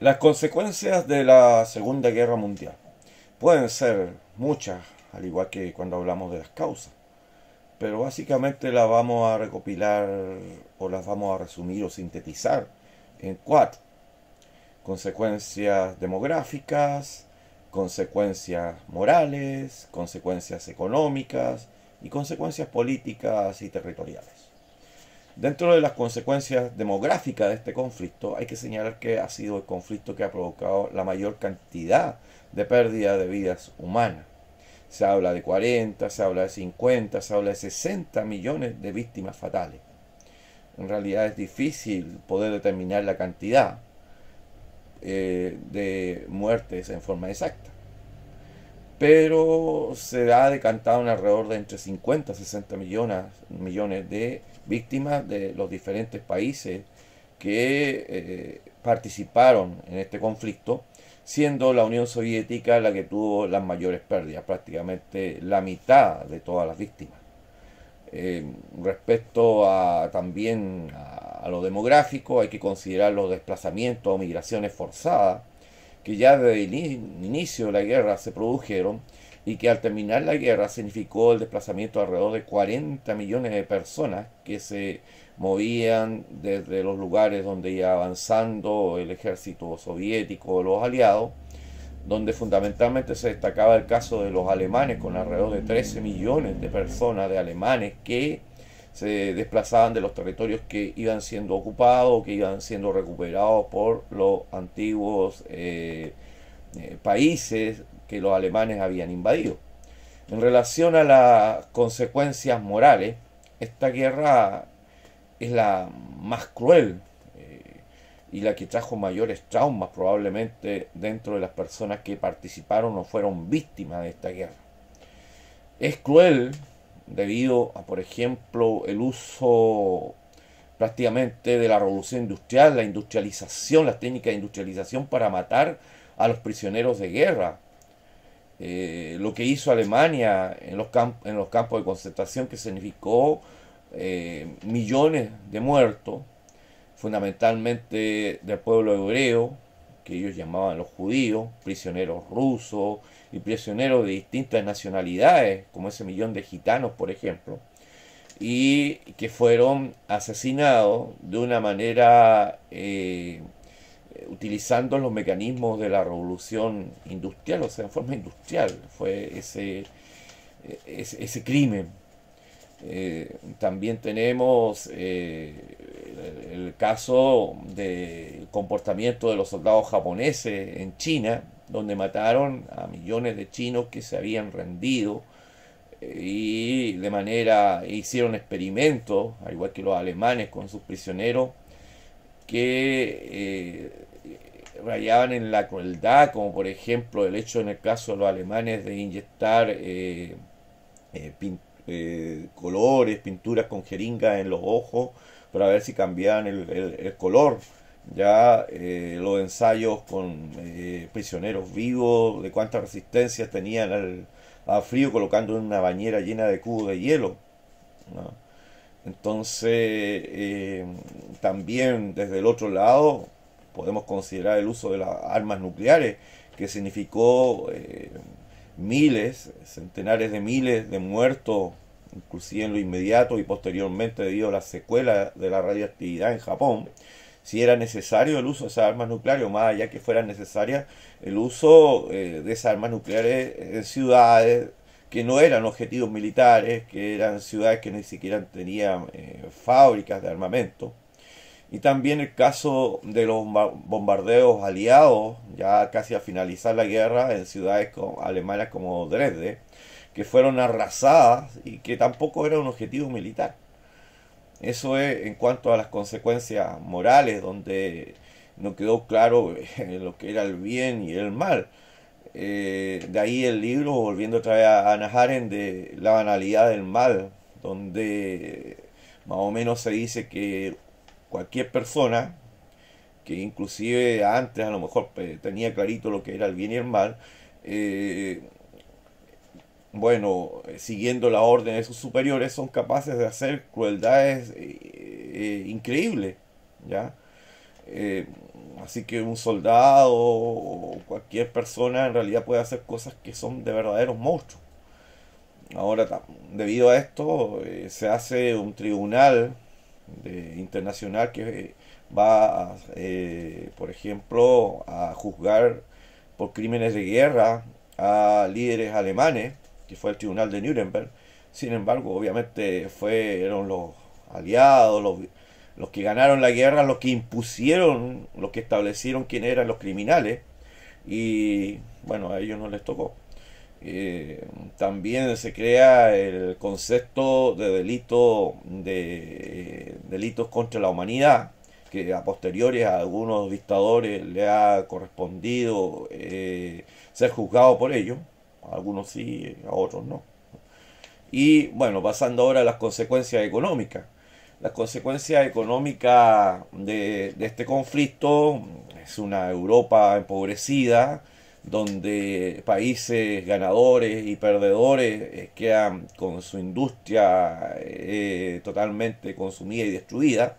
Las consecuencias de la Segunda Guerra Mundial pueden ser muchas, al igual que cuando hablamos de las causas, pero básicamente las vamos a recopilar o las vamos a resumir o sintetizar en cuatro. Consecuencias demográficas, consecuencias morales, consecuencias económicas y consecuencias políticas y territoriales. Dentro de las consecuencias demográficas de este conflicto, hay que señalar que ha sido el conflicto que ha provocado la mayor cantidad de pérdida de vidas humanas. Se habla de 40, se habla de 50, se habla de 60 millones de víctimas fatales. En realidad es difícil poder determinar la cantidad eh, de muertes en forma exacta pero se ha decantado en alrededor de entre 50 y 60 millones, millones de víctimas de los diferentes países que eh, participaron en este conflicto, siendo la Unión Soviética la que tuvo las mayores pérdidas, prácticamente la mitad de todas las víctimas. Eh, respecto a, también a lo demográfico, hay que considerar los desplazamientos o migraciones forzadas, que ya desde el inicio de la guerra se produjeron y que al terminar la guerra significó el desplazamiento alrededor de 40 millones de personas que se movían desde los lugares donde iba avanzando el ejército soviético o los aliados, donde fundamentalmente se destacaba el caso de los alemanes, con alrededor de 13 millones de personas de alemanes que se desplazaban de los territorios que iban siendo ocupados, que iban siendo recuperados por los antiguos eh, eh, países que los alemanes habían invadido. En relación a las consecuencias morales, esta guerra es la más cruel eh, y la que trajo mayores traumas probablemente dentro de las personas que participaron o fueron víctimas de esta guerra. Es cruel debido a, por ejemplo, el uso prácticamente de la revolución industrial, la industrialización, las técnicas de industrialización para matar a los prisioneros de guerra. Eh, lo que hizo Alemania en los, en los, campos de concentración que significó eh, millones de muertos, fundamentalmente del pueblo hebreo, que ellos llamaban los judíos, prisioneros rusos y prisioneros de distintas nacionalidades, como ese millón de gitanos, por ejemplo, y que fueron asesinados de una manera eh, utilizando los mecanismos de la revolución industrial, o sea, en forma industrial, fue ese, e-, ese, crimen. Eh, también tenemos eh, el, caso del comportamiento de los soldados japoneses en China, donde mataron a millones de chinos que se habían rendido eh, y de manera hicieron experimentos, al igual que los alemanes con sus prisioneros, que eh, rayaban en la crueldad, como por ejemplo el hecho en el caso de los alemanes de inyectar eh, colores, pinturas con jeringa en los ojos para ver si cambiaban el, color. Ya eh, los ensayos con eh, prisioneros vivos, de cuántas resistencias tenían al, frío colocando en una bañera llena de cubos de hielo. Entonces, eh, también desde el otro lado podemos considerar el uso de las armas nucleares, que significó miles, centenares de miles de muertos inclusive en lo inmediato y posteriormente debido a la secuela de la radioactividad en Japón, si era necesario el uso de esas armas nucleares, o más allá que fuera necesaria el uso eh, de esas armas nucleares en ciudades que no eran objetivos militares, que eran ciudades que ni siquiera tenían eh, fábricas de armamento. Y también el caso de los bombardeos aliados, ya casi a finalizar la guerra, en ciudades alemanas como Dresde, que fueron arrasadas y que tampoco era un objetivo militar. Eso es en cuanto a las consecuencias morales, donde no quedó claro eh, lo que era el bien y el mal. Eh, de ahí el libro, volviendo otra vez a Ana de La banalidad del mal, donde más o menos se dice que cualquier persona, que inclusive antes a lo mejor pues, tenía clarito lo que era el bien y el mal, eh, bueno, eh, siguiendo la orden de sus superiores, son capaces de hacer crueldades eh, eh, increíbles, así que un soldado o cualquier persona en realidad puede hacer cosas que son de verdaderos monstruos. Ahora, debido a esto, se hace un tribunal internacional que va, por ejemplo, a juzgar por crímenes de guerra a líderes alemanes que fue el tribunal de Nuremberg. Sin embargo, obviamente fueron los aliados, los, que ganaron la guerra, los que impusieron, los que establecieron quién eran los criminales. Y bueno, a ellos no les tocó. Eh, también se crea el concepto de delito de delitos contra la humanidad que a posteriores a algunos dictadores le ha correspondido eh, ser juzgado por ello algunos sí, a otros no. Y bueno, pasando ahora a las consecuencias económicas. Las consecuencias económicas de, este conflicto es una Europa empobrecida, donde países ganadores y perdedores eh, quedan con su industria eh, totalmente consumida y destruida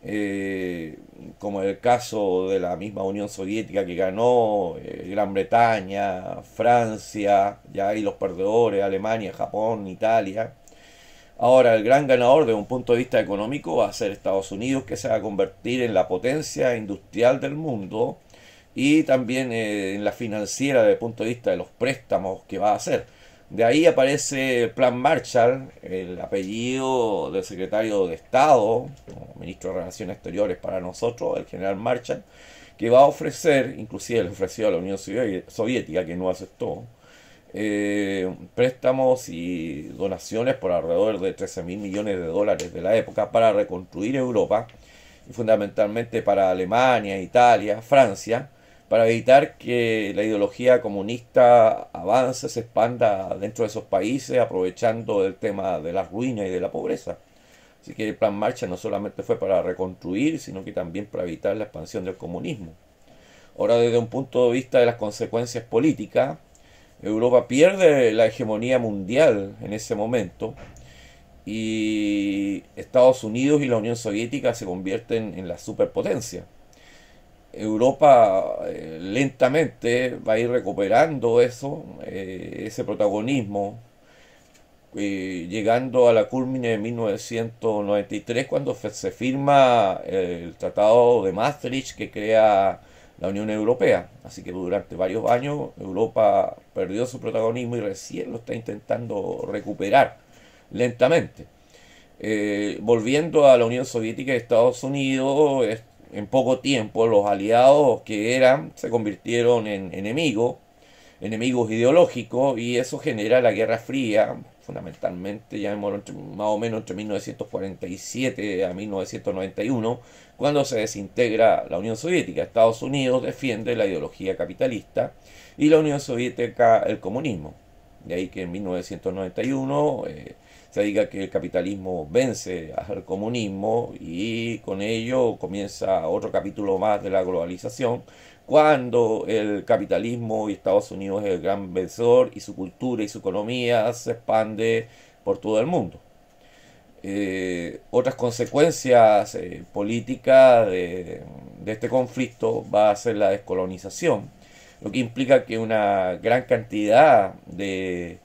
como eh, como el caso de la misma Unión Soviética que ganó, eh, Gran Bretaña, Francia, ya hay los perdedores, Alemania, Japón, Italia. Ahora, el gran ganador desde un punto de vista económico va a ser Estados Unidos, que se va a convertir en la potencia industrial del mundo y también eh, en la financiera desde el punto de vista de los préstamos que va a hacer. De ahí aparece Plan Marshall, el apellido del secretario de Estado, ministro de Relaciones Exteriores para nosotros, el general Marshall, que va a ofrecer, inclusive le ofreció a la Unión Soviética, que no aceptó, eh, préstamos y donaciones por alrededor de 13 mil millones de dólares de la época para reconstruir Europa, y fundamentalmente para Alemania, Italia, Francia, para evitar que la ideología comunista avance, se expanda dentro de esos países, aprovechando el tema de la ruina y de la pobreza. Así que el plan Marcha no solamente fue para reconstruir, sino que también para evitar la expansión del comunismo. Ahora, desde un punto de vista de las consecuencias políticas, Europa pierde la hegemonía mundial en ese momento y Estados Unidos y la Unión Soviética se convierten en la superpotencia Europa eh, lentamente va a ir recuperando eso, eh, ese protagonismo, eh, llegando a la cúlmine de 1993 cuando se firma el Tratado de Maastricht que crea la Unión Europea. Así que durante varios años Europa perdió su protagonismo y recién lo está intentando recuperar lentamente. volviendo a la Unión Soviética y Estados Unidos, en poco tiempo los aliados que eran se convirtieron en enemigos, enemigos ideológicos, y eso genera la Guerra Fría, fundamentalmente, ya más o menos entre 1947 a 1991, cuando se desintegra la Unión Soviética. Estados Unidos defiende la ideología capitalista y la Unión Soviética el comunismo. De ahí que en 1991 se diga que el capitalismo vence al comunismo y con ello comienza otro capítulo más de la globalización, cuando el capitalismo y Estados Unidos es el gran vencedor y su cultura y su economía se expande por todo el mundo. Eh, otras consecuencias eh, políticas de, este conflicto va a ser la descolonización, lo que implica que una gran cantidad de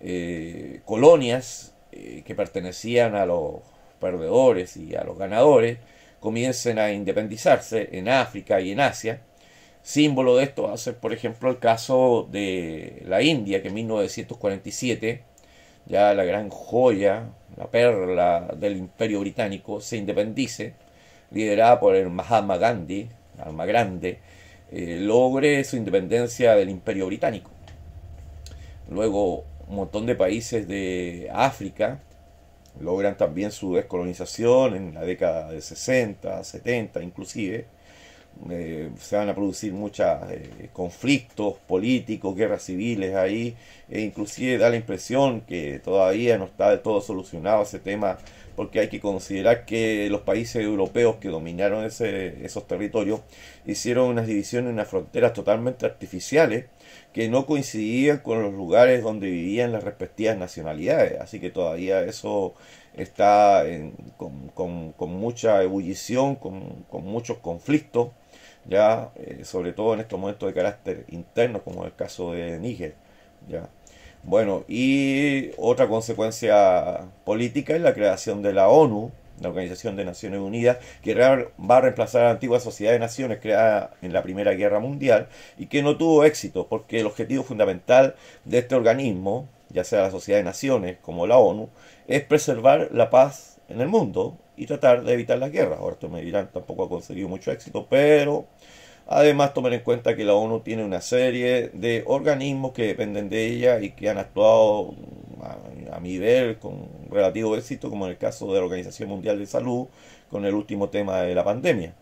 eh, colonias eh, que pertenecían a los perdedores y a los ganadores comiencen a independizarse en África y en Asia. Símbolo de esto hace por ejemplo, el caso de la India, que en 1947, ya la gran joya, la perla del imperio británico, se independice, liderada por el Mahatma Gandhi, alma grande, eh, logre su independencia del imperio británico. Luego un montón de países de África logran también su descolonización en la década de 60, 70 inclusive. Eh, se van a producir muchos eh, conflictos políticos, guerras civiles ahí, e inclusive da la impresión que todavía no está de todo solucionado ese tema, porque hay que considerar que los países europeos que dominaron ese, esos territorios hicieron unas divisiones, unas fronteras totalmente artificiales, que no coincidían con los lugares donde vivían las respectivas nacionalidades. Así que todavía eso está con, mucha ebullición, con, muchos conflictos, ya eh, sobre todo en estos momentos de carácter interno, como el caso de Níger. ¿ya? Bueno, y otra consecuencia política es la creación de la ONU, la Organización de Naciones Unidas, que va a reemplazar a la antigua Sociedad de Naciones creada en la Primera Guerra Mundial y que no tuvo éxito porque el objetivo fundamental de este organismo, ya sea la Sociedad de Naciones como la ONU, es preservar la paz en el mundo y tratar de evitar las guerras. Ahora, esto me dirán, tampoco ha conseguido mucho éxito, pero Además, tomar en cuenta que la ONU tiene una serie de organismos que dependen de ella y que han actuado a, mi ver, con relativo éxito, como en el caso de la Organización Mundial de Salud, con el último tema de la pandemia.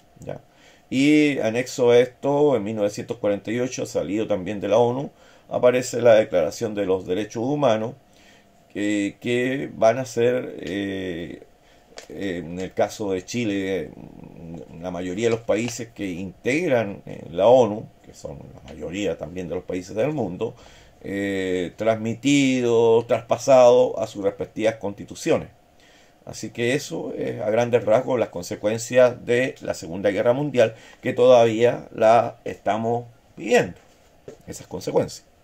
Y anexo a esto, en 1948, salido también de la ONU, aparece la Declaración de los Derechos Humanos, que, van a ser, eh, en el caso de Chile, la mayoría de los países que integran eh, la ONU, que son la mayoría también de los países del mundo, eh, transmitido, traspasado a sus respectivas constituciones. Así que eso es a grandes rasgos las consecuencias de la Segunda Guerra Mundial que todavía la estamos viviendo, esas consecuencias.